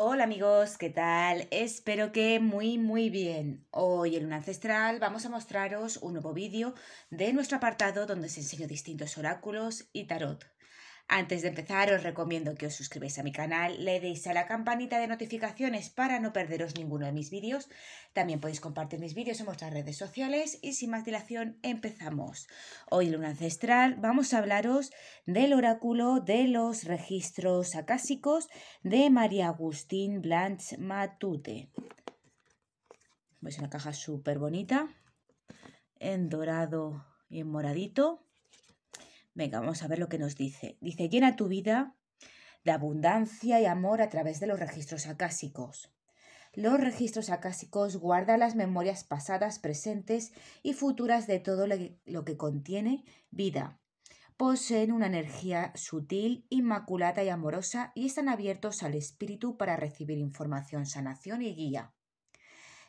Hola amigos, ¿qué tal? Espero que muy muy bien. Hoy en Un Ancestral vamos a mostraros un nuevo vídeo de nuestro apartado donde se enseño distintos oráculos y tarot. Antes de empezar, os recomiendo que os suscribáis a mi canal, le deis a la campanita de notificaciones para no perderos ninguno de mis vídeos. También podéis compartir mis vídeos en vuestras redes sociales y sin más dilación, empezamos. Hoy, Luna Ancestral, vamos a hablaros del oráculo de los registros acásicos de María Agustín Blanche Matute. Es pues una caja súper bonita, en dorado y en moradito. Venga, vamos a ver lo que nos dice. Dice, llena tu vida de abundancia y amor a través de los registros acásicos. Los registros acásicos guardan las memorias pasadas, presentes y futuras de todo lo que contiene vida. Poseen una energía sutil, inmaculada y amorosa y están abiertos al espíritu para recibir información, sanación y guía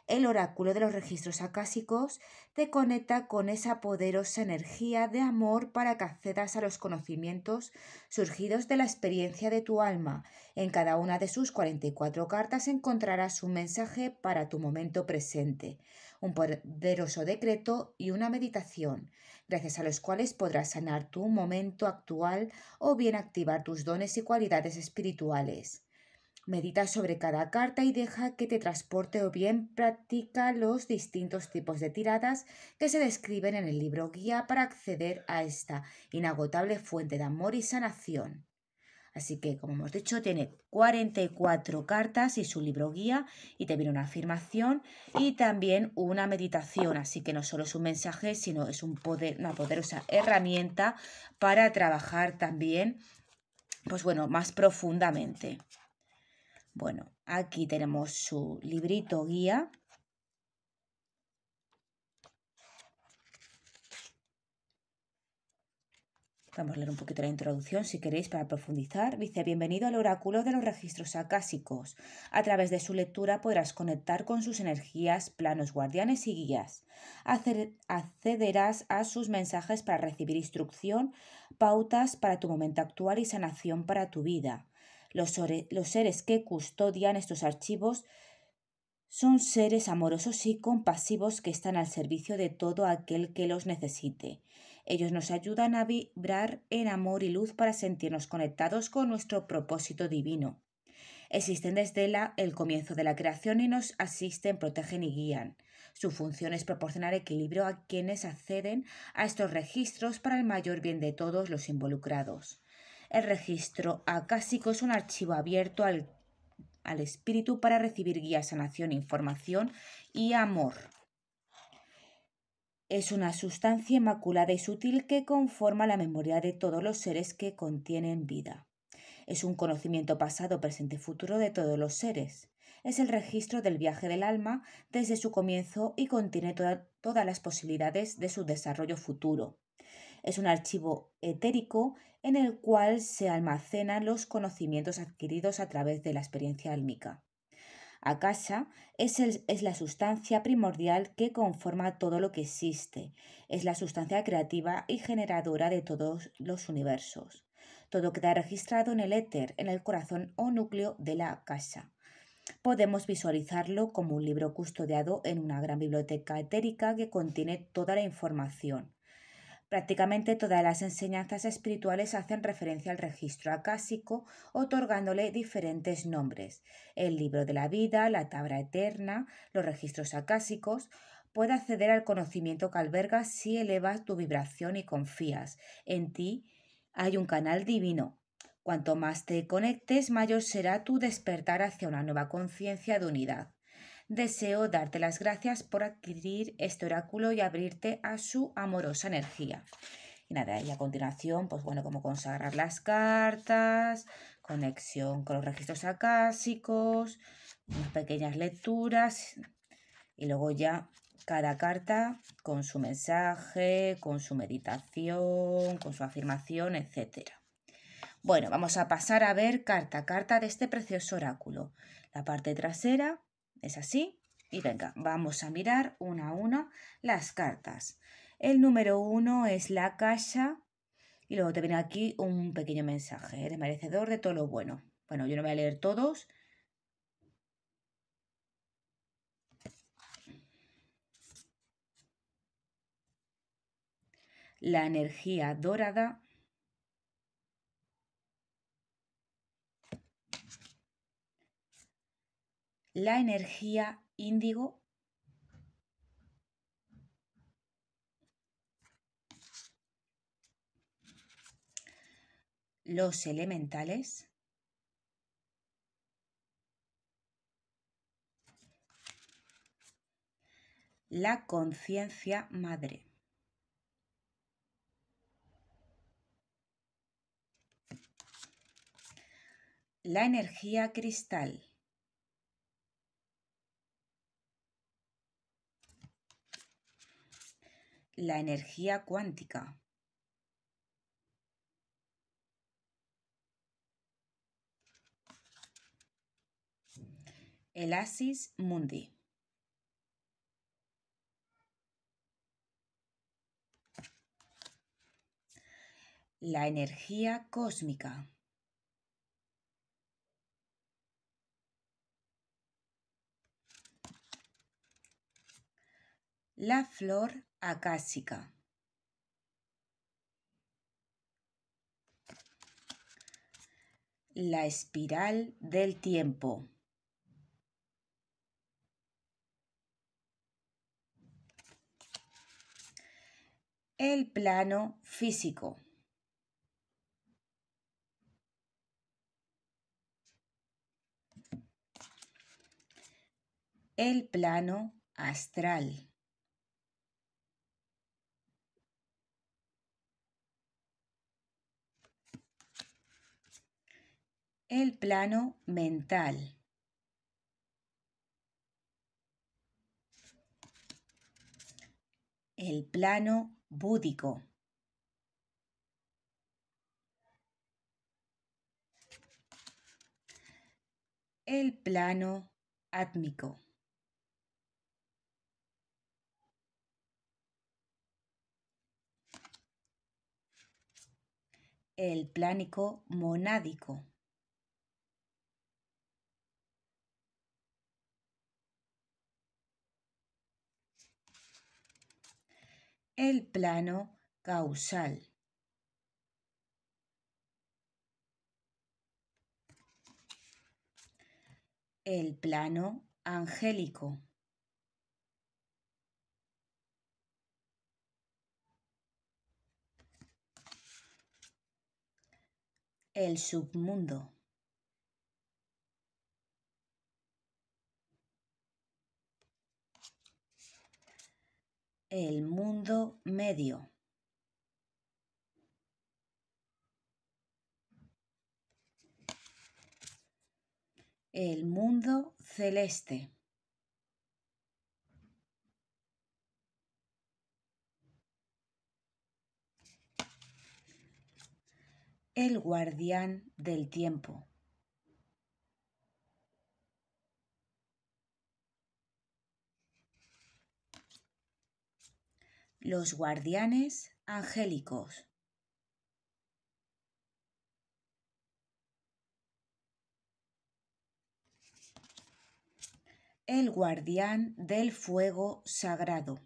el oráculo de los registros acásicos te conecta con esa poderosa energía de amor para que accedas a los conocimientos surgidos de la experiencia de tu alma. En cada una de sus 44 cartas encontrarás un mensaje para tu momento presente, un poderoso decreto y una meditación, gracias a los cuales podrás sanar tu momento actual o bien activar tus dones y cualidades espirituales. Medita sobre cada carta y deja que te transporte o bien practica los distintos tipos de tiradas que se describen en el libro guía para acceder a esta inagotable fuente de amor y sanación. Así que, como hemos dicho, tiene 44 cartas y su libro guía y te viene una afirmación y también una meditación. Así que no solo es un mensaje, sino es una poderosa herramienta para trabajar también, pues bueno, más profundamente. Bueno, aquí tenemos su librito guía. Vamos a leer un poquito la introducción si queréis para profundizar. Dice, bienvenido al oráculo de los registros acásicos. A través de su lectura podrás conectar con sus energías, planos guardianes y guías. Accederás a sus mensajes para recibir instrucción, pautas para tu momento actual y sanación para tu vida. Los, seres que custodian estos archivos son seres amorosos y compasivos que están al servicio de todo aquel que los necesite. Ellos nos ayudan a vibrar en amor y luz para sentirnos conectados con nuestro propósito divino. Existen desde el comienzo de la creación y nos asisten, protegen y guían. Su función es proporcionar equilibrio a quienes acceden a estos registros para el mayor bien de todos los involucrados. El registro acásico es un archivo abierto al, espíritu para recibir guía, sanación, información y amor. Es una sustancia inmaculada y sutil que conforma la memoria de todos los seres que contienen vida. Es un conocimiento pasado, presente y futuro de todos los seres. Es el registro del viaje del alma desde su comienzo y contiene todas las posibilidades de su desarrollo futuro. Es un archivo etérico en el cual se almacenan los conocimientos adquiridos a través de la experiencia álmica. Akasha es, es la sustancia primordial que conforma todo lo que existe, es la sustancia creativa y generadora de todos los universos. Todo queda registrado en el éter, en el corazón o núcleo de la Akasha. Podemos visualizarlo como un libro custodiado en una gran biblioteca etérica que contiene toda la información. Prácticamente todas las enseñanzas espirituales hacen referencia al registro acásico, otorgándole diferentes nombres. El libro de la vida, la tabla eterna, los registros acásicos, puede acceder al conocimiento que alberga si elevas tu vibración y confías. En ti hay un canal divino. Cuanto más te conectes, mayor será tu despertar hacia una nueva conciencia de unidad. Deseo darte las gracias por adquirir este oráculo y abrirte a su amorosa energía. Y nada, y a continuación, pues bueno, como consagrar las cartas, conexión con los registros acásicos, unas pequeñas lecturas y luego ya cada carta con su mensaje, con su meditación, con su afirmación, etc. Bueno, vamos a pasar a ver carta a carta de este precioso oráculo. La parte trasera ¿Es así? Y venga, vamos a mirar una a una las cartas. El número uno es la casa y luego te viene aquí un pequeño mensaje. Eres merecedor de todo lo bueno. Bueno, yo no voy a leer todos. La energía dorada. la energía índigo los elementales la conciencia madre. La energía cristal. la energía cuántica. El Asis Mundi. La energía cósmica. La flor la espiral del tiempo. El plano físico. El plano astral. el plano mental. El plano búdico. El plano átmico. El plánico monádico. el plano causal. El plano angélico. El submundo. El mundo medio. El mundo celeste. El guardián del tiempo. Los guardianes angélicos. El guardián del fuego sagrado.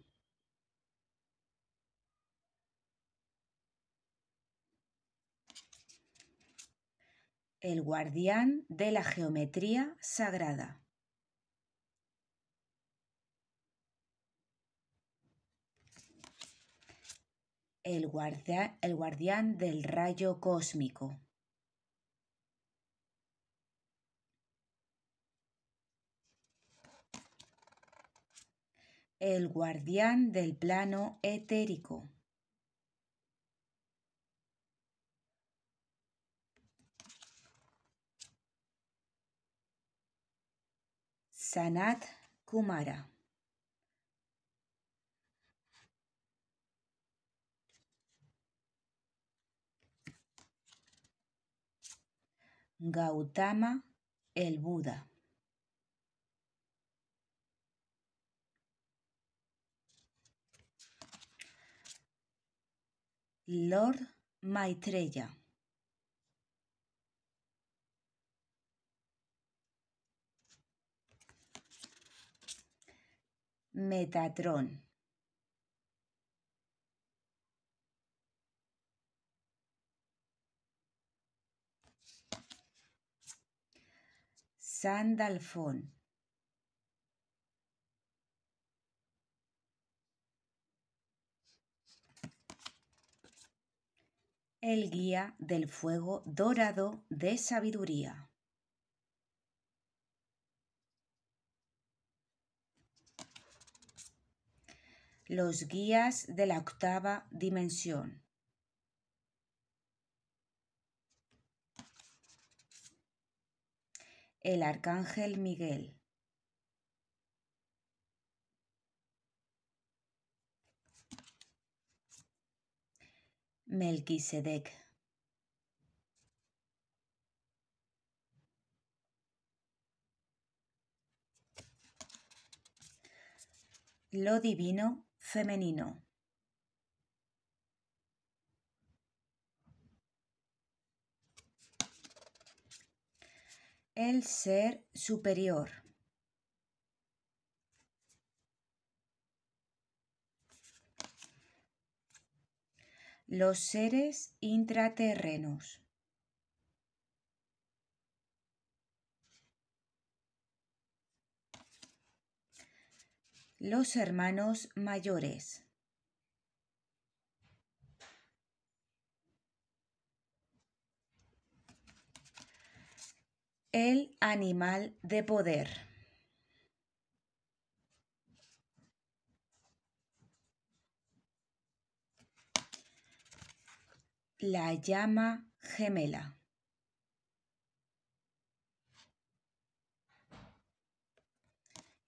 El guardián de la geometría sagrada. El, guardián del rayo cósmico. El guardián del plano etérico. Sanat Kumara. Gautama el Buda. Lord Maitreya. Metatron. Sandalfón. El guía del fuego dorado de sabiduría. Los guías de la octava dimensión. El Arcángel Miguel. Melquisedec. Lo divino femenino. el ser superior. Los seres intraterrenos. Los hermanos mayores. El animal de poder. La llama gemela.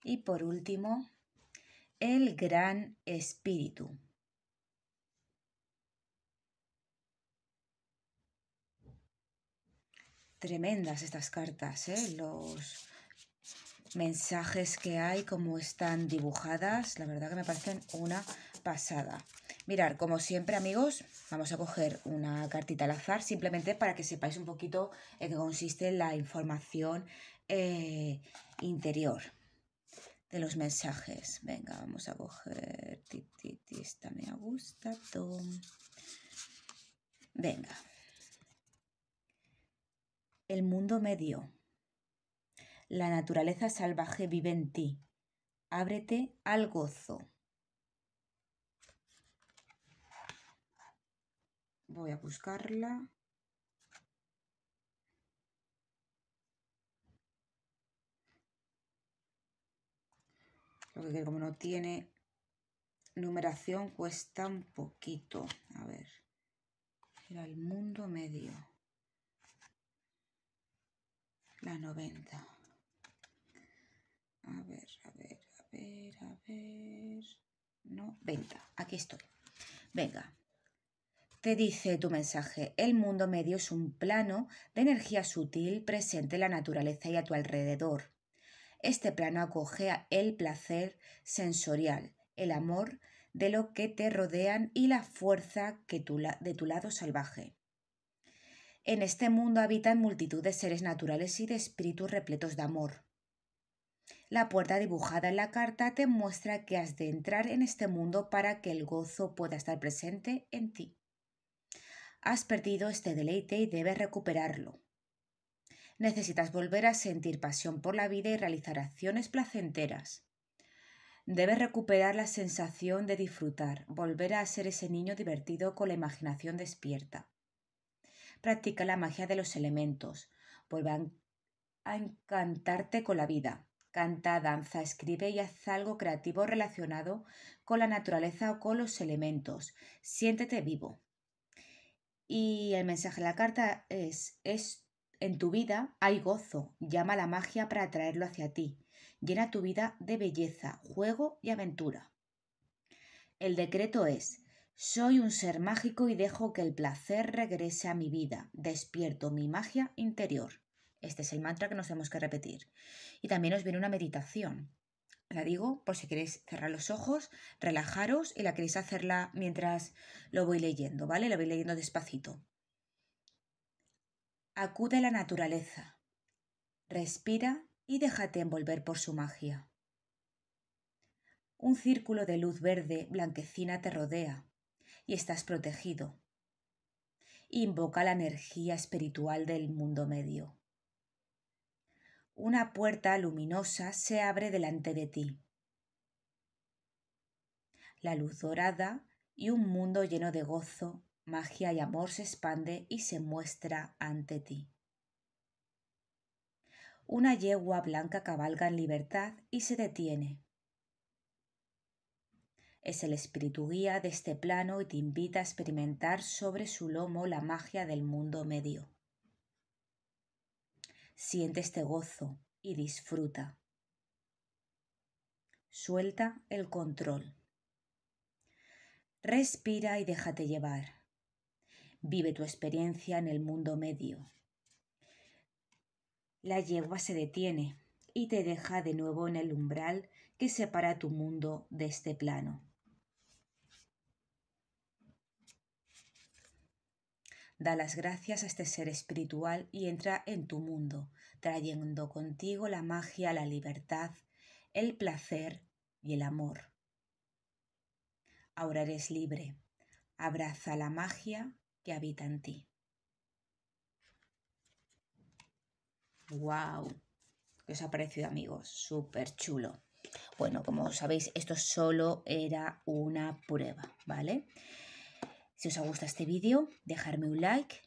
Y por último, el gran espíritu. tremendas estas cartas, ¿eh? los mensajes que hay, cómo están dibujadas, la verdad que me parecen una pasada. Mirar, como siempre amigos, vamos a coger una cartita al azar simplemente para que sepáis un poquito en qué consiste la información eh, interior de los mensajes. Venga, vamos a coger... Esta me ha gustado. Venga. El mundo medio. La naturaleza salvaje vive en ti. Ábrete al gozo. Voy a buscarla. Lo que como no tiene numeración cuesta un poquito. A ver. Era el mundo medio. La 90. A ver, a ver, a ver, a ver. No, 90. Aquí estoy. Venga. Te dice tu mensaje, el mundo medio es un plano de energía sutil presente en la naturaleza y a tu alrededor. Este plano acoge el placer sensorial, el amor de lo que te rodean y la fuerza que de tu lado salvaje. En este mundo habitan multitud de seres naturales y de espíritus repletos de amor. La puerta dibujada en la carta te muestra que has de entrar en este mundo para que el gozo pueda estar presente en ti. Has perdido este deleite y debes recuperarlo. Necesitas volver a sentir pasión por la vida y realizar acciones placenteras. Debes recuperar la sensación de disfrutar, volver a ser ese niño divertido con la imaginación despierta practica la magia de los elementos, vuelve a encantarte con la vida. Canta, danza, escribe y haz algo creativo relacionado con la naturaleza o con los elementos. Siéntete vivo. Y el mensaje de la carta es, es en tu vida hay gozo, llama a la magia para atraerlo hacia ti, llena tu vida de belleza, juego y aventura. El decreto es, soy un ser mágico y dejo que el placer regrese a mi vida. Despierto mi magia interior. Este es el mantra que nos tenemos que repetir. Y también os viene una meditación. La digo por si queréis cerrar los ojos, relajaros y la queréis hacerla mientras lo voy leyendo, ¿vale? La voy leyendo despacito. Acude a la naturaleza. Respira y déjate envolver por su magia. Un círculo de luz verde blanquecina te rodea y estás protegido. Invoca la energía espiritual del mundo medio. Una puerta luminosa se abre delante de ti. La luz dorada y un mundo lleno de gozo, magia y amor se expande y se muestra ante ti. Una yegua blanca cabalga en libertad y se detiene. Es el espíritu guía de este plano y te invita a experimentar sobre su lomo la magia del mundo medio. Siente este gozo y disfruta. Suelta el control. Respira y déjate llevar. Vive tu experiencia en el mundo medio. La yegua se detiene y te deja de nuevo en el umbral que separa tu mundo de este plano. Da las gracias a este ser espiritual y entra en tu mundo, trayendo contigo la magia, la libertad, el placer y el amor. Ahora eres libre. Abraza la magia que habita en ti. ¡Wow! ¿Qué os ha parecido, amigos? Súper chulo. Bueno, como sabéis, esto solo era una prueba, ¿vale? Si os ha gustado este vídeo, dejarme un like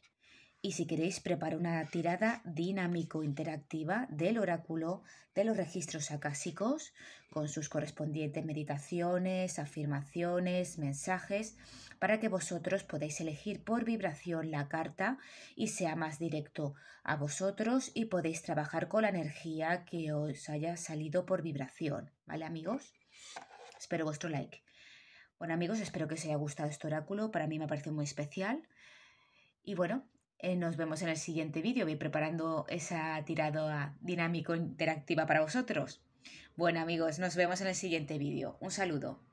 y si queréis preparo una tirada dinámico interactiva del oráculo de los registros acásicos con sus correspondientes meditaciones, afirmaciones, mensajes para que vosotros podáis elegir por vibración la carta y sea más directo a vosotros y podéis trabajar con la energía que os haya salido por vibración, ¿vale amigos? Espero vuestro like. Bueno amigos, espero que os haya gustado este oráculo, para mí me parece muy especial. Y bueno, eh, nos vemos en el siguiente vídeo, voy preparando esa tirada dinámico interactiva para vosotros. Bueno amigos, nos vemos en el siguiente vídeo. Un saludo.